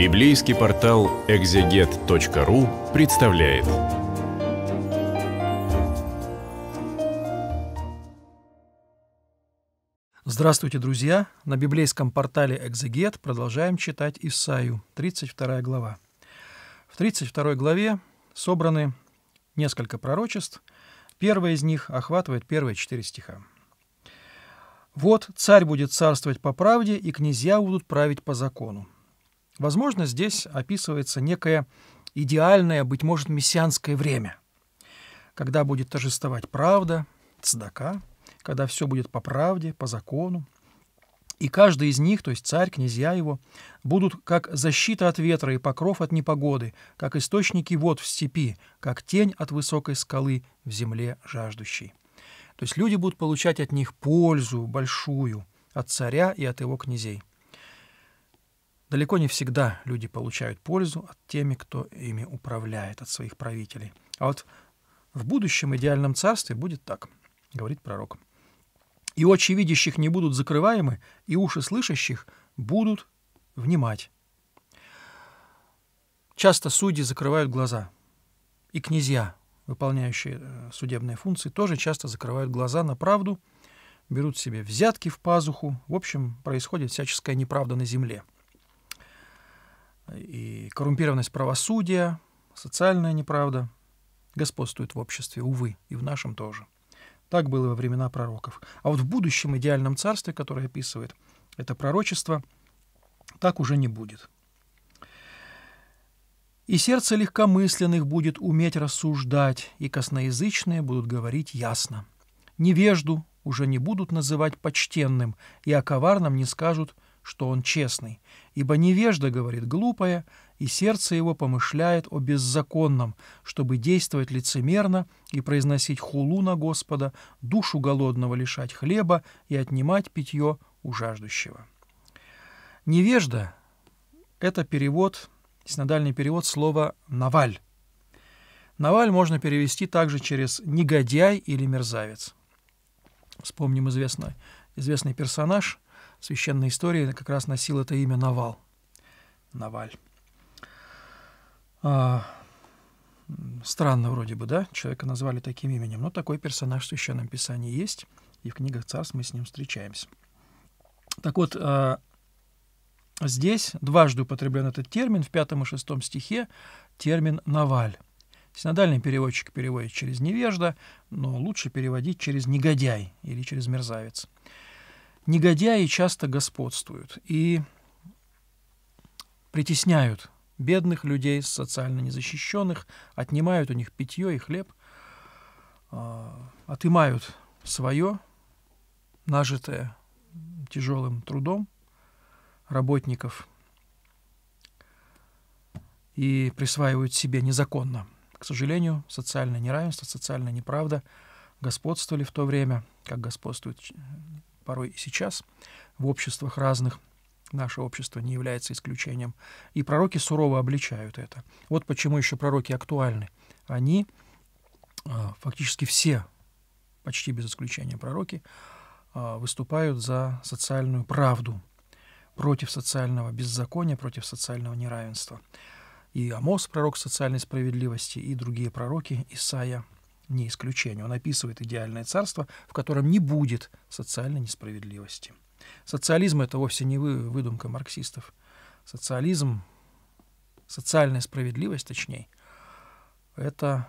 Библейский портал экзегет.ру представляет. Здравствуйте, друзья! На библейском портале «Экзегет» продолжаем читать Исаию, 32 глава. В 32 главе собраны несколько пророчеств. Первое из них охватывает первые четыре стиха. «Вот царь будет царствовать по правде, и князья будут править по закону. Возможно, здесь описывается некое идеальное, быть может, мессианское время, когда будет торжествовать правда, цдака, когда все будет по правде, по закону. И каждый из них, то есть царь, князья его, будут как защита от ветра и покров от непогоды, как источники вод в степи, как тень от высокой скалы в земле жаждущей. То есть люди будут получать от них пользу большую, от царя и от его князей. Далеко не всегда люди получают пользу от теми, кто ими управляет, от своих правителей. А вот в будущем идеальном царстве будет так, говорит пророк. «И очи видящих не будут закрываемы, и уши слышащих будут внимать». Часто судьи закрывают глаза, и князья, выполняющие э, судебные функции, тоже часто закрывают глаза на правду, берут себе взятки в пазуху. В общем, происходит всяческая неправда на земле – и коррумпированность правосудия, социальная неправда господствует в обществе, увы, и в нашем тоже. Так было во времена пророков. А вот в будущем идеальном царстве, которое описывает это пророчество, так уже не будет. «И сердце легкомысленных будет уметь рассуждать, и косноязычные будут говорить ясно. Невежду уже не будут называть почтенным, и о коварном не скажут – что он честный, ибо невежда, говорит, глупая, и сердце его помышляет о беззаконном, чтобы действовать лицемерно и произносить хулу на Господа, душу голодного лишать хлеба и отнимать питье у жаждущего. Невежда – это перевод, синодальный перевод слова «наваль». «Наваль» можно перевести также через «негодяй» или «мерзавец». Вспомним известный, известный персонаж – священной истории как раз носил это имя Навал. Наваль. А, странно вроде бы, да? Человека назвали таким именем. Но такой персонаж в Священном Писании есть, и в книгах царств мы с ним встречаемся. Так вот, а, здесь дважды употреблен этот термин. В пятом и шестом стихе термин «наваль». Синодальный переводчик переводит через «невежда», но лучше переводить через «негодяй» или через «мерзавец» негодяи часто господствуют и притесняют бедных людей, социально незащищенных, отнимают у них питье и хлеб, а, отымают свое, нажитое тяжелым трудом работников и присваивают себе незаконно. К сожалению, социальное неравенство, социальная неправда господствовали в то время, как господствуют порой и сейчас в обществах разных. Наше общество не является исключением. И пророки сурово обличают это. Вот почему еще пророки актуальны. Они, а, фактически все, почти без исключения пророки, а, выступают за социальную правду, против социального беззакония, против социального неравенства. И Амос, пророк социальной справедливости, и другие пророки, Исаия, не исключение. Он описывает идеальное царство, в котором не будет социальной несправедливости. Социализм — это вовсе не выдумка марксистов. Социализм, социальная справедливость, точнее, это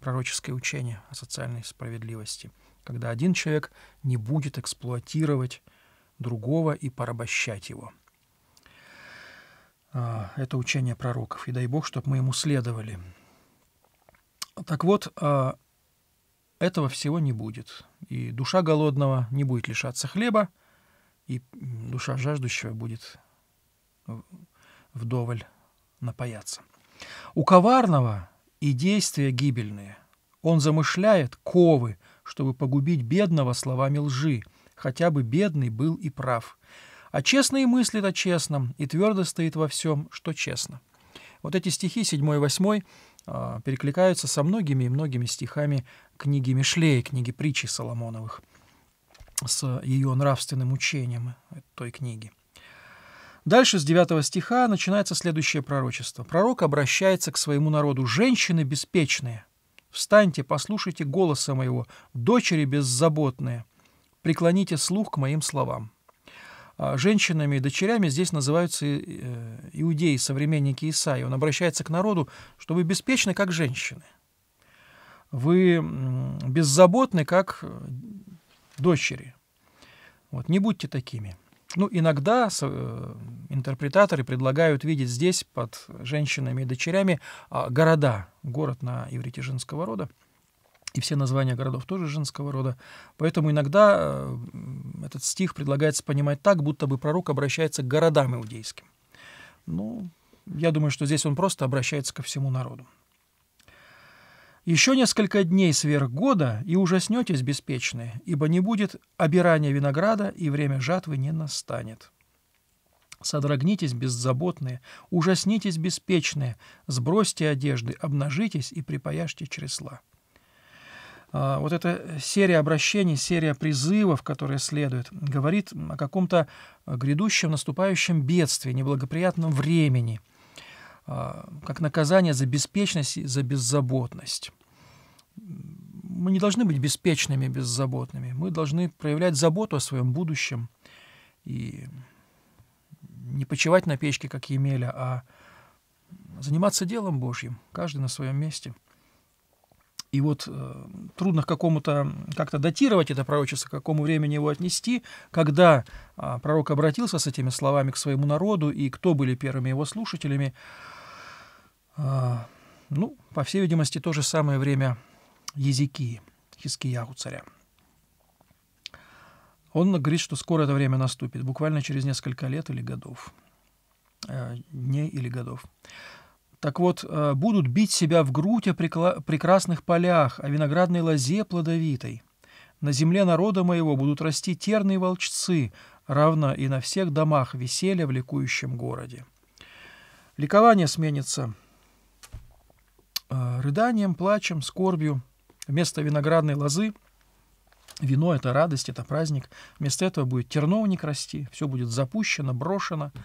пророческое учение о социальной справедливости, когда один человек не будет эксплуатировать другого и порабощать его. А, это учение пророков, и дай Бог, чтобы мы ему следовали. Так вот, а, этого всего не будет. И душа голодного не будет лишаться хлеба, и душа жаждущего будет вдоволь напояться. У коварного и действия гибельные. Он замышляет ковы, чтобы погубить бедного словами лжи, хотя бы бедный был и прав. А честный мыслит о честном и твердо стоит во всем, что честно. Вот эти стихи 7 и 8 а, перекликаются со многими и многими стихами книги Мишлея, книги притчи Соломоновых, с ее нравственным учением той книги. Дальше с 9 стиха начинается следующее пророчество. Пророк обращается к своему народу. «Женщины беспечные, встаньте, послушайте голоса моего, дочери беззаботные, преклоните слух к моим словам». А, женщинами и дочерями здесь называются э, иудеи, современники Исаи. Он обращается к народу, что вы беспечны, как женщины. Вы беззаботны, как э, дочери. Вот, не будьте такими. Ну, иногда э, интерпретаторы предлагают видеть здесь под женщинами и дочерями а, города, город на иврите женского рода – и все названия городов тоже женского рода. Поэтому иногда э, этот стих предлагается понимать так, будто бы пророк обращается к городам иудейским. Ну, я думаю, что здесь он просто обращается ко всему народу. «Еще несколько дней сверх года, и ужаснетесь, беспечные, ибо не будет обирания винограда, и время жатвы не настанет». Содрогнитесь, беззаботные, ужаснитесь, беспечные, сбросьте одежды, обнажитесь и припаяшьте чресла. А, вот эта серия обращений, серия призывов, которые следуют, говорит о каком-то а, грядущем, наступающем бедствии, неблагоприятном времени, а, как наказание за беспечность и за беззаботность. Мы не должны быть беспечными, беззаботными. Мы должны проявлять заботу о своем будущем и не почивать на печке, как Емеля, а заниматься делом Божьим, каждый на своем месте – и вот э, трудно какому-то как-то датировать это пророчество, к какому времени его отнести, когда э, пророк обратился с этими словами к своему народу и кто были первыми его слушателями. Э, ну, по всей видимости, то же самое время языки Хискияху царя. Он говорит, что скоро это время наступит, буквально через несколько лет или годов. Э, дней или годов. Так вот, э, будут бить себя в грудь о прекрасных полях, о виноградной лозе плодовитой. На земле народа моего будут расти терные волчцы, равно и на всех домах веселья в ликующем городе. Ликование сменится э, рыданием, плачем, скорбью. Вместо виноградной лозы вино – это радость, это праздник. Вместо этого будет терновник расти, все будет запущено, брошено –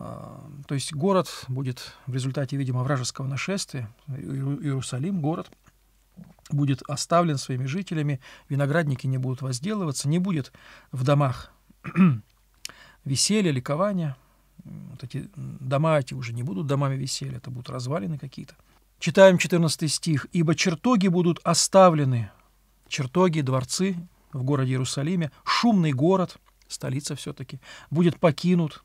а, то есть город будет в результате, видимо, вражеского нашествия, Иерусалим, город, будет оставлен своими жителями, виноградники не будут возделываться, не будет в домах веселья, ликования. Вот эти дома эти уже не будут домами веселья, это будут развалины какие-то. Читаем 14 стих. «Ибо чертоги будут оставлены, чертоги, дворцы в городе Иерусалиме, шумный город, столица все-таки, будет покинут,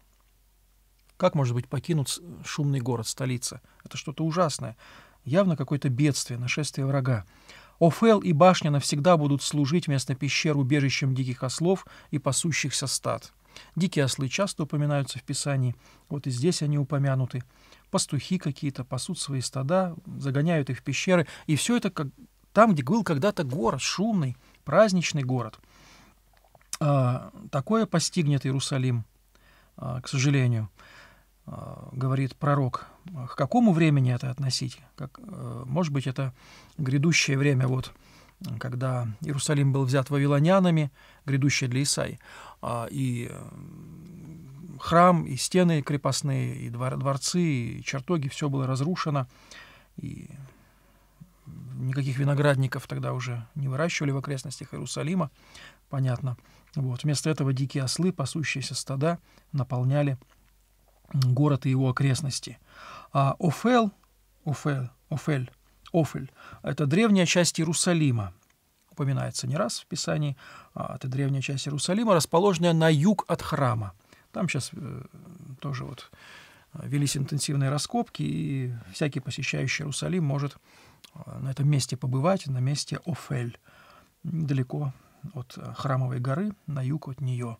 как может быть покинут э, шумный город, столица? Это что-то ужасное. Явно какое-то бедствие, нашествие врага. Офел и башня навсегда будут служить вместо пещер убежищем диких ослов и пасущихся стад. Дикие ослы часто упоминаются в Писании, вот и здесь они упомянуты. Пастухи какие-то пасут свои стада, загоняют их в пещеры, и все это как там, где был когда-то город, шумный, праздничный город. А, такое постигнет Иерусалим, а, к сожалению. Э, говорит пророк, к какому времени это относить? Как, э, может быть, это грядущее время, вот, когда Иерусалим был взят вавилонянами, грядущее для Исаи. А, и э, храм, и стены крепостные, и дворцы, и чертоги, все было разрушено. И никаких виноградников тогда уже не выращивали в окрестностях Иерусалима, понятно. Вот. Вместо этого дикие ослы, пасущиеся стада, наполняли город и его окрестности. А Офел, Офел, Офель, Офель – это древняя часть Иерусалима, упоминается не раз в Писании, а это древняя часть Иерусалима, расположенная на юг от храма. Там сейчас э, тоже вот э, велись интенсивные раскопки, и всякий посещающий Иерусалим может э, на этом месте побывать, на месте Офель, недалеко от э, храмовой горы, на юг от нее.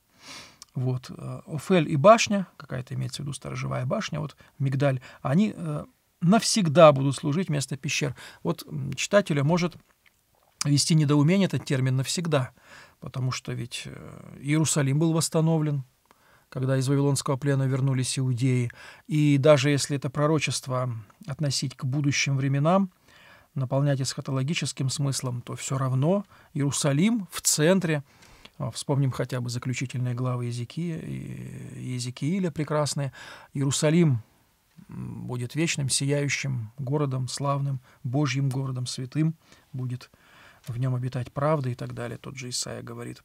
Вот, Офель э, и башня, какая-то имеется в виду сторожевая башня, вот Мигдаль, они э, навсегда будут служить вместо пещер. Вот читателя может вести недоумение этот термин навсегда, потому что ведь э, Иерусалим был восстановлен, когда из Вавилонского плена вернулись иудеи. И даже если это пророчество относить к будущим временам, наполнять эсхатологическим смыслом, то все равно Иерусалим в центре – а, вспомним хотя бы заключительные главы языки или прекрасные. Иерусалим будет вечным, сияющим городом, славным, Божьим городом, святым. Будет в нем обитать правда и так далее. Тот же Исаия говорит.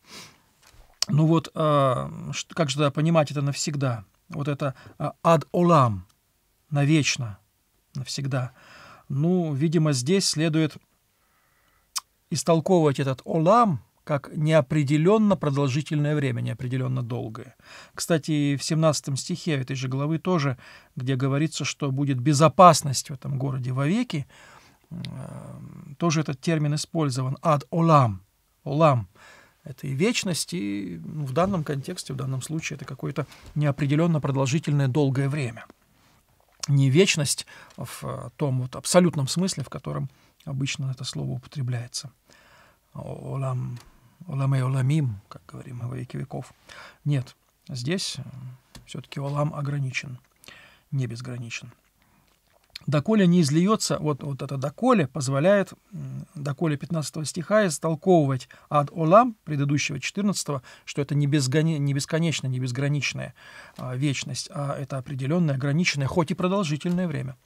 Ну вот, а, как же тогда понимать это навсегда? Вот это а, ад олам, навечно, навсегда. Ну, видимо, здесь следует истолковывать этот олам – как неопределенно продолжительное время, неопределенно долгое. Кстати, в 17 стихе этой же главы тоже, где говорится, что будет безопасность в этом городе вовеки, э, тоже этот термин использован «ад олам». «Олам» — это и вечность, и ну, в данном контексте, в данном случае, это какое-то неопределенно продолжительное долгое время. Не вечность в том вот абсолютном смысле, в котором обычно это слово употребляется. «Олам» Ламей Оламим, как говорим во веки веков. Нет, здесь э, все-таки Олам ограничен, не безграничен доколе не излиется, вот, вот это доколе позволяет, доколе 15 стиха истолковывать ад олам, предыдущего 14, что это не, безгоне, не бесконечная, не безграничная а, вечность, а это определенное, ограниченное, хоть и продолжительное время.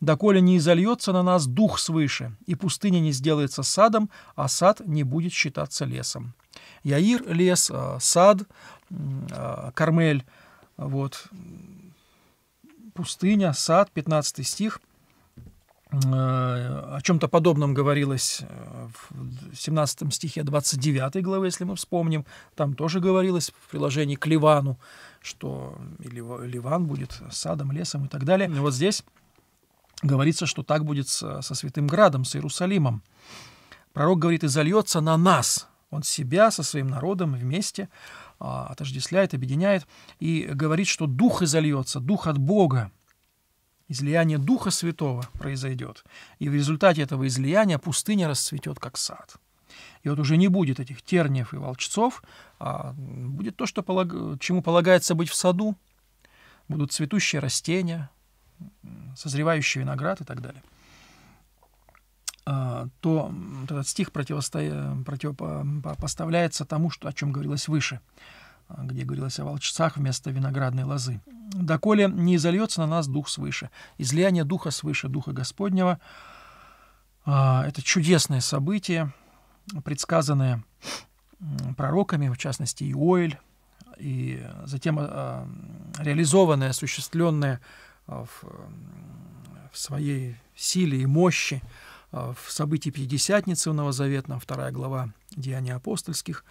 Доколе не изольется на нас дух свыше, и пустыня не сделается садом, а сад не будет считаться лесом. Яир – лес, а, сад, а, Кармель – вот, пустыня, сад, 15 стих. Э, о чем-то подобном говорилось э, в 17 стихе 29 главы, если мы вспомним. Там тоже говорилось в приложении к Ливану, что Ливан будет садом, лесом и так далее. И вот здесь говорится, что так будет со, Святым Градом, с Иерусалимом. Пророк говорит, и зальется на нас, он себя со своим народом вместе, а, отождествляет, объединяет и говорит, что дух изольется, дух от Бога, излияние Духа Святого произойдет, и в результате этого излияния пустыня расцветет как сад. И вот уже не будет этих терниев и волчцов, а будет то, что полаг... чему полагается быть в саду. Будут цветущие растения, созревающий виноград и так далее. А, то этот стих противосто... противопоставляется тому, что, о чем говорилось выше, а, где говорилось о волчцах вместо виноградной лозы. «Доколе не изольется на нас Дух свыше». Излияние Духа свыше, Духа Господнего а, — это чудесное событие, предсказанное пророками, в частности, Иоэль, и затем реализованное, осуществленное в своей силе и мощи — Э, в событии Пятидесятницы в Новозаветном, вторая глава Деяний апостольских,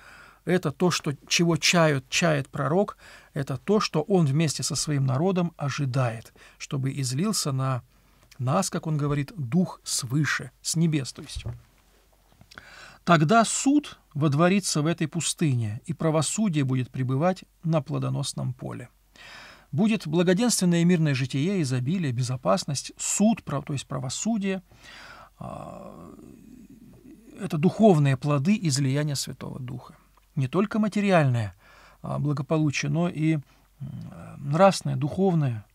это то, что, чего чают, чает пророк, это то, что он вместе со своим народом ожидает, чтобы излился на нас, как он говорит, дух свыше, с небес, то есть. Тогда суд водворится в этой пустыне, и правосудие будет пребывать на плодоносном поле. Будет благоденственное и мирное житие, изобилие, безопасность, суд, то есть правосудие – а, это духовные плоды излияния Святого Духа. Не только материальное а, благополучие, но и нравственное, духовное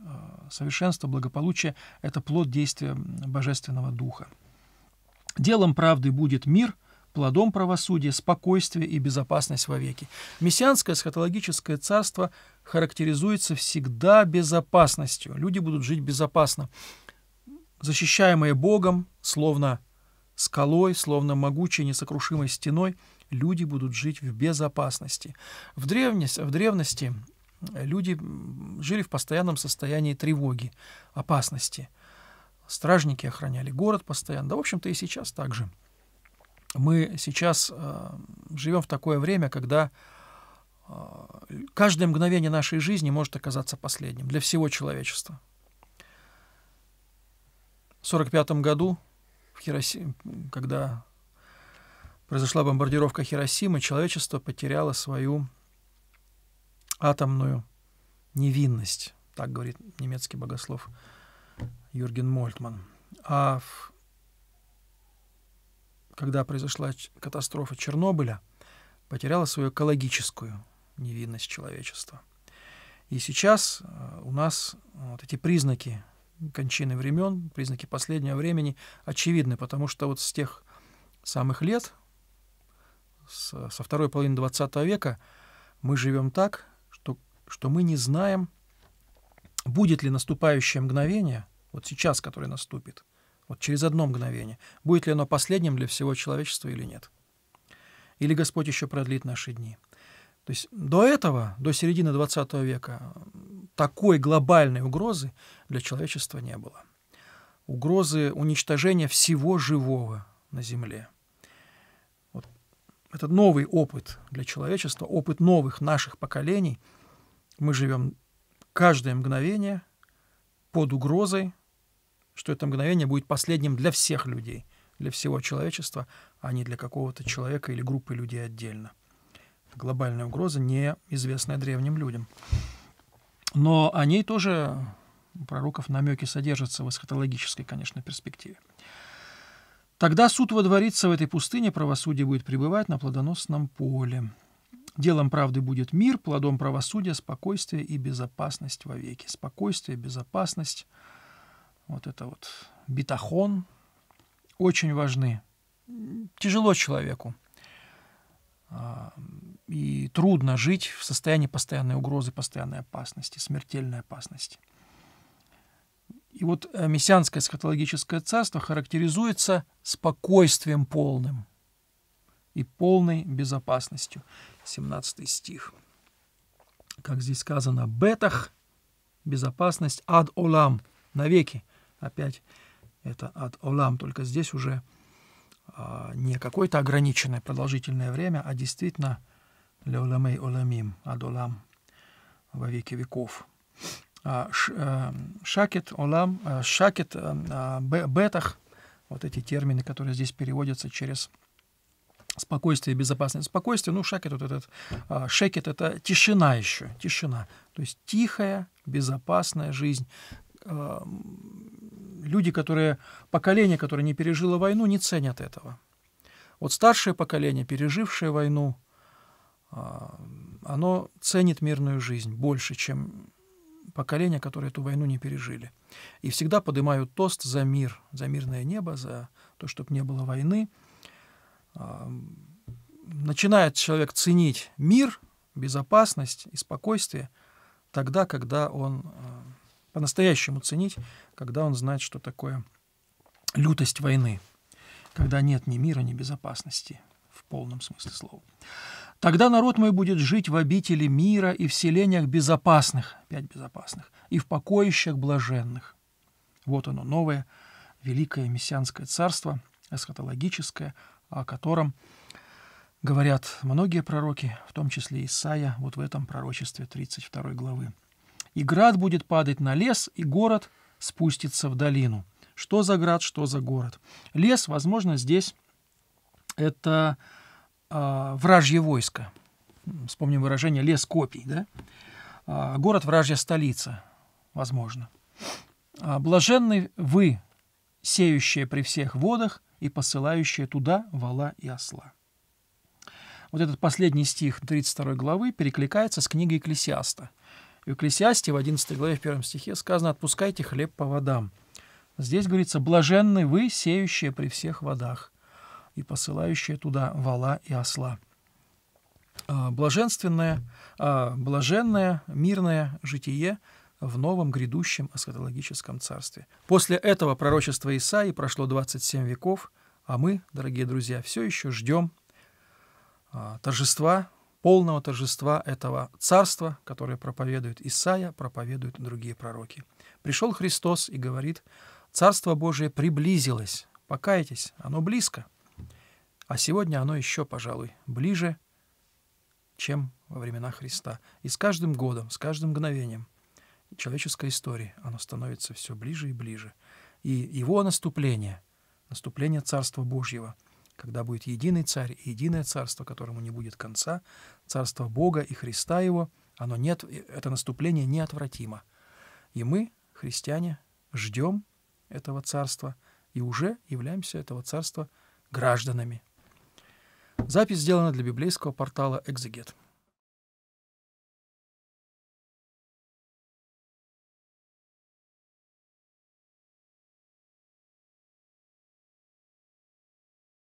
а, совершенство, благополучие – это плод действия Божественного Духа. Делом правды будет мир, плодом правосудия, спокойствие и безопасность вовеки. Мессианское эсхатологическое царство характеризуется всегда безопасностью. Люди будут жить безопасно. Защищаемые Богом, словно скалой, словно могучей несокрушимой стеной, люди будут жить в безопасности. В древности, в древности э, люди жили в постоянном состоянии тревоги, опасности. Стражники охраняли город постоянно. Да, в общем-то, и сейчас так же. Мы сейчас э, живем в такое время, когда э, каждое мгновение нашей жизни может оказаться последним для всего человечества. 1945 году, в Хиросим, когда произошла бомбардировка Хиросимы, человечество потеряло свою атомную невинность, так говорит немецкий богослов Юрген Мольтман. А в... когда произошла катастрофа Чернобыля, потеряла свою экологическую невинность человечества. И сейчас э, у нас вот эти признаки кончины времен, признаки последнего времени очевидны, потому что вот с тех самых лет, с, со второй половины 20 века, мы живем так, что, что мы не знаем, будет ли наступающее мгновение, вот сейчас, которое наступит, вот через одно мгновение, будет ли оно последним для всего человечества или нет. Или Господь еще продлит наши дни – то есть до этого, до середины 20 века, такой глобальной угрозы для человечества не было. Угрозы уничтожения всего живого на Земле. Вот. Это новый опыт для человечества, опыт новых наших поколений. Мы живем каждое мгновение под угрозой, что это мгновение будет последним для всех людей, для всего человечества, а не для какого-то человека или группы людей отдельно глобальная угроза, неизвестная древним людям. Но о ней тоже у пророков намеки содержатся в эсхатологической, конечно, перспективе. Тогда суд водворится в этой пустыне, правосудие будет пребывать на плодоносном поле. Делом правды будет мир, плодом правосудия – спокойствие и безопасность вовеки. Спокойствие, безопасность, вот это вот битахон очень важны. Тяжело человеку а, и трудно жить в состоянии постоянной угрозы, постоянной опасности, смертельной опасности. И вот э, мессианское эсхатологическое царство характеризуется спокойствием полным и полной безопасностью. 17 стих. Как здесь сказано, бетах – безопасность ад олам – навеки. Опять это ад олам, только здесь уже а, не какое-то ограниченное продолжительное время, а действительно – Леоламей Оламим, Адолам, во веки веков. А, э, шакет, Олам, э, Шакет, э, Бетах, вот эти термины, которые здесь переводятся через спокойствие, безопасность. Спокойствие, ну, шакет вот этот, шекет – это тишина еще, тишина. То есть тихая, безопасная жизнь, люди, которые, поколение, которое не пережило войну, не ценят этого. Вот старшее поколение, пережившее войну, а, оно ценит мирную жизнь больше, чем поколения, которые эту войну не пережили. И всегда поднимают тост за мир, за мирное небо, за то, чтобы не было войны. А, начинает человек ценить мир, безопасность и спокойствие тогда, когда он а, по-настоящему ценить, когда он знает, что такое лютость войны, когда нет ни мира, ни безопасности в полном смысле слова. Тогда народ мой будет жить в обители мира и в селениях безопасных, пять безопасных, и в покоищах блаженных. Вот оно, новое, великое мессианское царство, эсхатологическое, о котором говорят многие пророки, в том числе Исаия, вот в этом пророчестве 32 главы. «И град будет падать на лес, и город спустится в долину». Что за град, что за город? Лес, возможно, здесь это э, вражье войско. Вспомним выражение «лес копий». Да? Э, город – вражья столица, возможно. А, «Блаженны вы, сеющие при всех водах и посылающие туда вала и осла». Вот этот последний стих 32 главы перекликается с книгой Экклесиаста. В Экклесиасте в 11 главе в первом стихе сказано «Отпускайте хлеб по водам». Здесь говорится «блаженны вы, сеющие при всех водах» и посылающая туда вала и осла. А, блаженственное, а, блаженное, мирное житие в новом грядущем эсхатологическом царстве. После этого пророчества Исаи прошло 27 веков, а мы, дорогие друзья, все еще ждем а, торжества, полного торжества этого царства, которое проповедует Исаия, проповедуют другие пророки. Пришел Христос и говорит, «Царство Божие приблизилось, покайтесь, оно близко». А сегодня оно еще, пожалуй, ближе, чем во времена Христа. И с каждым годом, с каждым мгновением человеческой истории оно становится все ближе и ближе. И его наступление, наступление Царства Божьего, когда будет единый царь и единое царство, которому не будет конца, царство Бога и Христа его, оно нет, э, это наступление неотвратимо. И мы, христиане, ждем этого царства и уже являемся этого царства гражданами, Запись сделана для библейского портала «Экзегет».